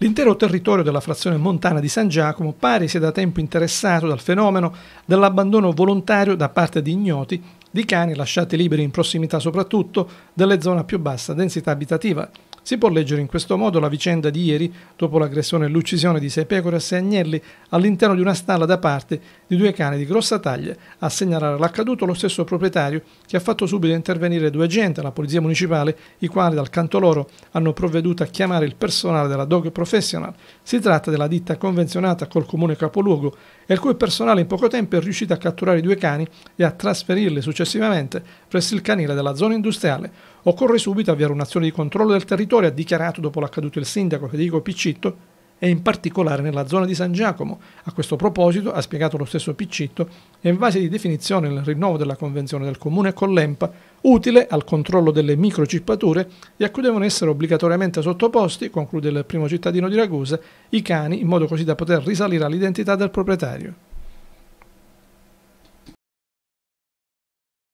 L'intero territorio della frazione montana di San Giacomo pare sia da tempo interessato dal fenomeno dell'abbandono volontario da parte di ignoti di cani lasciati liberi in prossimità soprattutto delle zone a più bassa densità abitativa, si può leggere in questo modo la vicenda di ieri, dopo l'aggressione e l'uccisione di sei pecore a sei agnelli all'interno di una stalla da parte di due cani di grossa taglia. A segnalare l'accaduto lo stesso proprietario che ha fatto subito intervenire due agenti, la polizia municipale, i quali dal canto loro hanno provveduto a chiamare il personale della Dog Professional. Si tratta della ditta convenzionata col comune capoluogo e il cui personale in poco tempo è riuscito a catturare i due cani e a trasferirli successivamente presso il canile della zona industriale. Occorre subito avviare un'azione di controllo del territorio, ha dichiarato dopo l'accaduto il sindaco Federico Piccitto, e in particolare nella zona di San Giacomo. A questo proposito, ha spiegato lo stesso Piccitto, è in fase di definizione il rinnovo della convenzione del comune con l'EMPA, utile al controllo delle microcippature e a cui devono essere obbligatoriamente sottoposti, conclude il primo cittadino di Ragusa, i cani in modo così da poter risalire all'identità del proprietario.